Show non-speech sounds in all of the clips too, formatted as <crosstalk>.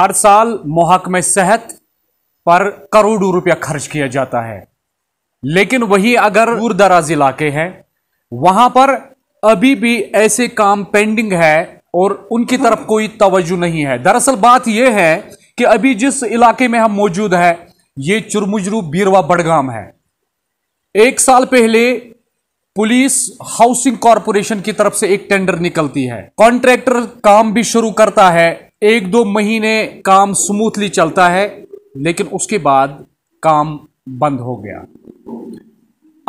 हर साल मोहकमे सेहत पर करोड़ों रुपया खर्च किया जाता है लेकिन वही अगर दूर दराज इलाके हैं वहां पर अभी भी ऐसे काम पेंडिंग है और उनकी तरफ कोई तवज्जो नहीं है दरअसल बात यह है कि अभी जिस इलाके में हम मौजूद है ये चुरमुजरू बीरवा बड़गाम है एक साल पहले पुलिस हाउसिंग कॉरपोरेशन की तरफ से एक टेंडर निकलती है कॉन्ट्रैक्टर काम भी शुरू करता है एक दो महीने काम स्मूथली चलता है लेकिन उसके बाद काम बंद हो गया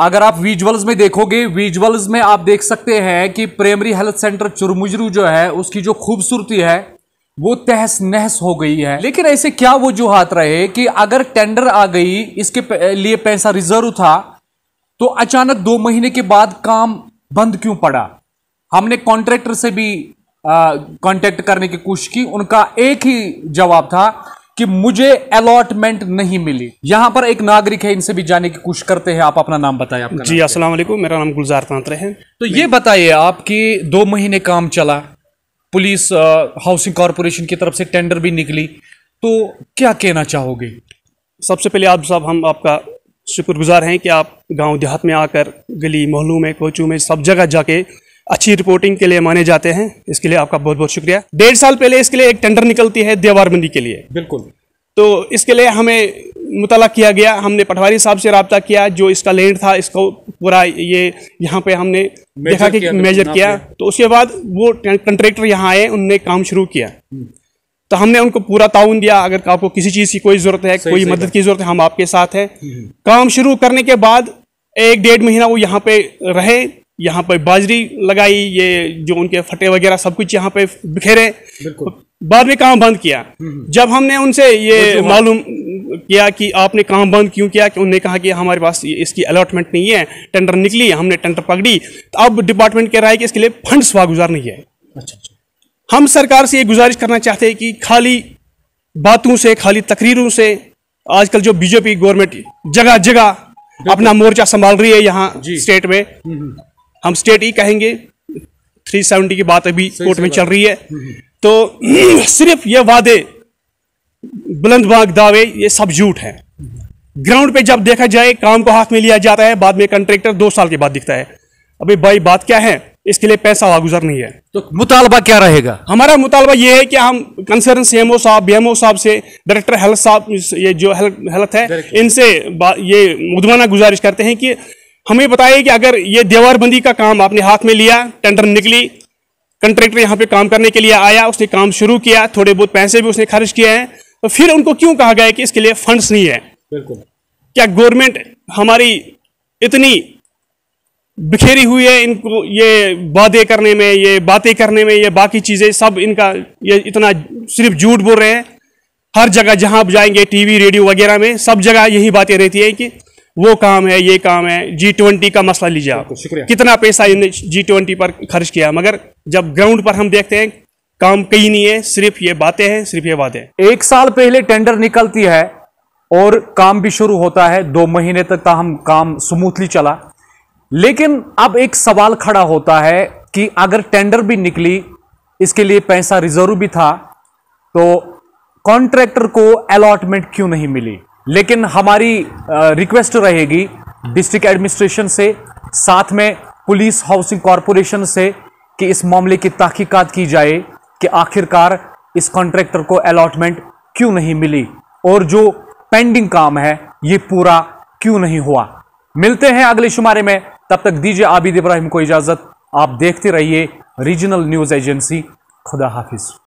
अगर आप विजुअल्स में देखोगे विजुअल्स में आप देख सकते हैं कि प्राइमरी हेल्थ सेंटर चुरमुजरू जो है उसकी जो खूबसूरती है वो तहस नहस हो गई है लेकिन ऐसे क्या हाथ रहे कि अगर टेंडर आ गई इसके लिए पैसा रिजर्व था तो अचानक दो महीने के बाद काम बंद क्यों पड़ा हमने कॉन्ट्रैक्टर से भी कांटेक्ट करने की कोशिश की उनका एक ही जवाब था कि मुझे अलॉटमेंट नहीं मिली यहाँ पर एक नागरिक है इनसे भी जाने की कोशिश करते हैं आप अपना नाम बताएं आपका जी अस्सलाम वालेकुम मेरा नाम गुलजार तांत्रे है तो ये बताइए आपकी दो महीने काम चला पुलिस हाउसिंग कॉरपोरेशन की तरफ से टेंडर भी निकली तो क्या कहना चाहोगे सबसे पहले आप साहब हम आपका शुक्रगुजार हैं कि आप गांव देहात में आकर गली मोहल्लों में कोचों में सब जगह जाके अच्छी रिपोर्टिंग के लिए माने जाते हैं इसके लिए आपका बहुत बहुत शुक्रिया डेढ़ साल पहले इसके लिए एक टेंडर निकलती है देवारबंदी के लिए बिल्कुल तो इसके लिए हमें मुतल किया गया हमने पटवारी साहब से रबता किया जो इसका लैंड था इसको पूरा ये यहाँ पे हमने देखा कि मेजर किया तो उसके बाद वो कंट्रेक्टर यहाँ आए उनने काम शुरू किया हम्म। तो हमने उनको पूरा ताउन दिया अगर आपको किसी चीज़ की कोई ज़रूरत है कोई मदद की ज़रूरत है हम आपके साथ हैं हम्म। काम शुरू करने के बाद एक डेढ़ महीना वो यहाँ पे रहे यहाँ पर बाजरी लगाई ये जो उनके फटे वगैरह सब कुछ यहाँ पे बिखेरे बाद में काम बंद किया हम्म, हम्म। जब हमने उनसे ये मालूम किया कि आपने काम बंद क्यों किया कि उनने कहा कि हमारे पास इसकी अलॉटमेंट नहीं है टेंडर निकली हमने टेंडर पकड़ी तो अब डिपार्टमेंट कह रहा है कि इसके लिए फंड वागुजार नहीं है अच्छा, अच्छा। हम सरकार से ये गुजारिश करना चाहते हैं कि खाली बातों से खाली तकरीरों से आजकल जो बीजेपी गवर्नमेंट जगह जगह अपना मोर्चा संभाल रही है यहाँ स्टेट में हम्म, हम स्टेट ई कहेंगे थ्री सेवेंटी की बात अभी कोर्ट में चल रही है हम्म, हम्म। तो <clears throat> सिर्फ ये वादे बुलंद बाग दावे ये सब झूठ हैं ग्राउंड पे जब देखा जाए काम को हाथ में लिया जाता है बाद में कंट्रेक्टर दो साल के बाद दिखता है अभी भाई बात क्या है इसके लिए पैसा वागुजर नहीं है तो मुतालबा क्या रहेगा हमारा मुतालबा ये है कि हम कंसर्न सी एम ओ साहब बी एम ओ साहब से डायरेक्टर हेल्थ साहब ये जो हेल्थ है इनसे ये मुदवाना गुजारिश करते हैं कि हमें बताइए कि अगर ये दीवारबंदी का काम आपने हाथ में लिया टेंडर निकली कंट्रेक्टर यहाँ पे काम करने के लिए आया उसने काम शुरू किया थोड़े बहुत पैसे भी उसने खर्च किए हैं तो फिर उनको क्यों कहा गया कि इसके लिए फंड्स नहीं है बिल्कुल क्या गवर्नमेंट हमारी इतनी बिखेरी हुई है इनको ये वादे करने में ये बातें करने में ये बाकी चीज़ें सब इनका ये इतना सिर्फ झूठ बोल रहे हैं हर जगह जहां आप जाएंगे टीवी रेडियो वगैरह में सब जगह यही बातें रहती है कि वो काम है ये काम है जी ट्वेंटी का मसला लीजिए आप शुक्रिया कितना पैसा इन्हें जी ट्वेंटी पर खर्च किया मगर जब ग्राउंड पर हम देखते हैं काम कहीं नहीं है सिर्फ ये बातें हैं सिर्फ ये बातें एक साल पहले टेंडर निकलती है और काम भी शुरू होता है दो महीने तक का हम काम स्मूथली चला लेकिन अब एक सवाल खड़ा होता है कि अगर टेंडर भी निकली इसके लिए पैसा रिजर्व भी था तो कॉन्ट्रैक्टर को अलॉटमेंट क्यों नहीं मिली लेकिन हमारी रिक्वेस्ट रहेगी डिस्ट्रिक्ट एडमिनिस्ट्रेशन से साथ में पुलिस हाउसिंग कॉरपोरेशन से कि इस मामले की तहकीकत की जाए कि आखिरकार इस कॉन्ट्रैक्टर को अलॉटमेंट क्यों नहीं मिली और जो पेंडिंग काम है ये पूरा क्यों नहीं हुआ मिलते हैं अगले शुमारे में तब तक दीजिए आबिद इब्राहिम को इजाज़त आप देखते रहिए रीजनल न्यूज़ एजेंसी खुदा हाफिज़